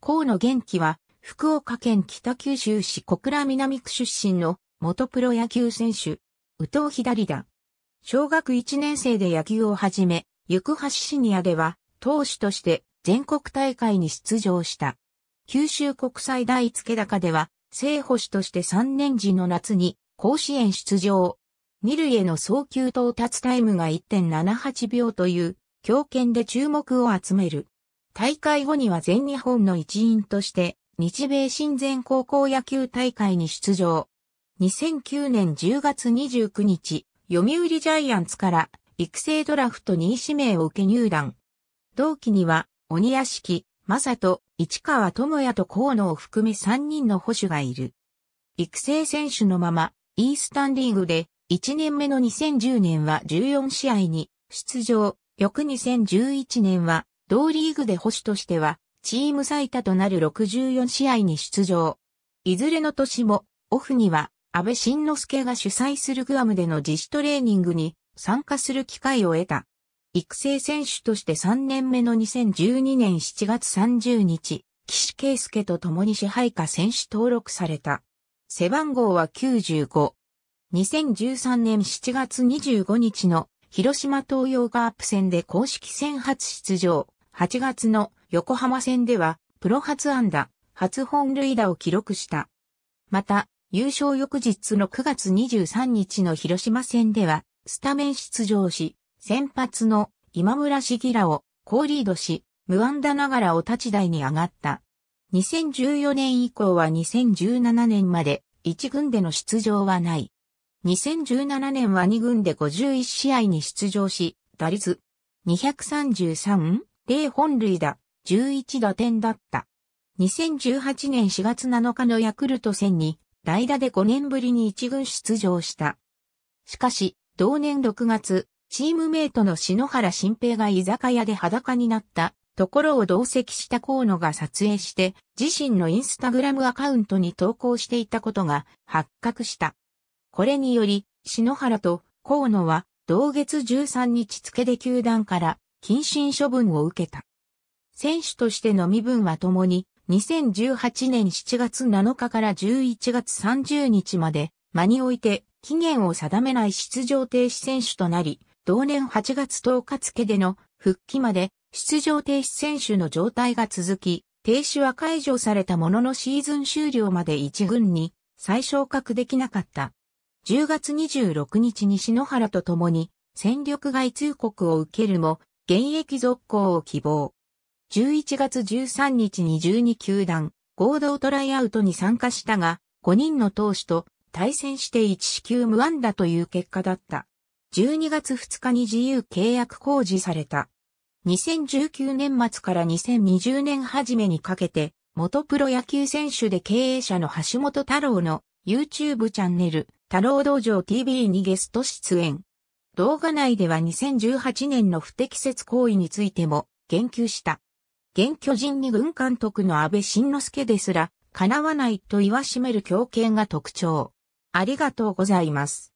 河野元気は、福岡県北九州市小倉南区出身の元プロ野球選手、宇藤左だ。小学1年生で野球を始め、行橋シニアでは、投手として全国大会に出場した。九州国際大付高では、正捕手として3年時の夏に甲子園出場。二塁への送球到達タイムが1.78秒という強肩で注目を集める。大会後には全日本の一員として、日米親善高校野球大会に出場。2009年10月29日、読売ジャイアンツから育成ドラフト2位指名を受け入団。同期には、鬼屋敷、正人、市川智也と河野を含め3人の保守がいる。育成選手のまま、イースタンリーグで、1年目の2010年は14試合に出場、翌2011年は同リーグで保守としては、チーム最多となる64試合に出場。いずれの年も、オフには、安倍晋之助が主催するグアムでの自主トレーニングに参加する機会を得た。育成選手として3年目の2012年7月30日、岸圭介と共に支配下選手登録された。背番号は95。2013年7月25日の広島東洋カープ戦で公式戦初出場。8月の横浜戦では、プロ初安打、初本塁打を記録した。また、優勝翌日の9月23日の広島戦では、スタメン出場し、先発の今村市議らを好リードし、無安打ながらお立ち台に上がった。2014年以降は2017年まで1軍での出場はない。2017年は2軍で51試合に出場し、打率233、零本類打、11打点だった。2018年4月7日のヤクルト戦に、代打で5年ぶりに一軍出場した。しかし、同年6月、チームメイトの篠原新平が居酒屋で裸になったところを同席した河野が撮影して、自身のインスタグラムアカウントに投稿していたことが発覚した。これにより、篠原と河野は同月13日付で球団から謹慎処分を受けた。選手としての身分はともに、2018年7月7日から11月30日まで、間において、期限を定めない出場停止選手となり、同年8月10日付での復帰まで、出場停止選手の状態が続き、停止は解除されたもののシーズン終了まで一軍に再昇格できなかった。10月26日に篠原と共に戦力外通告を受けるも、現役続行を希望。11月13日に12球団合同トライアウトに参加したが、5人の投手と対戦して1支給無安打という結果だった。12月2日に自由契約公示された。2019年末から2020年初めにかけて、元プロ野球選手で経営者の橋本太郎の YouTube チャンネル、太郎道場 TV にゲスト出演。動画内では2018年の不適切行為についても言及した。現巨人に軍監督の安倍晋之助ですら、叶わないと言わしめる強権が特徴。ありがとうございます。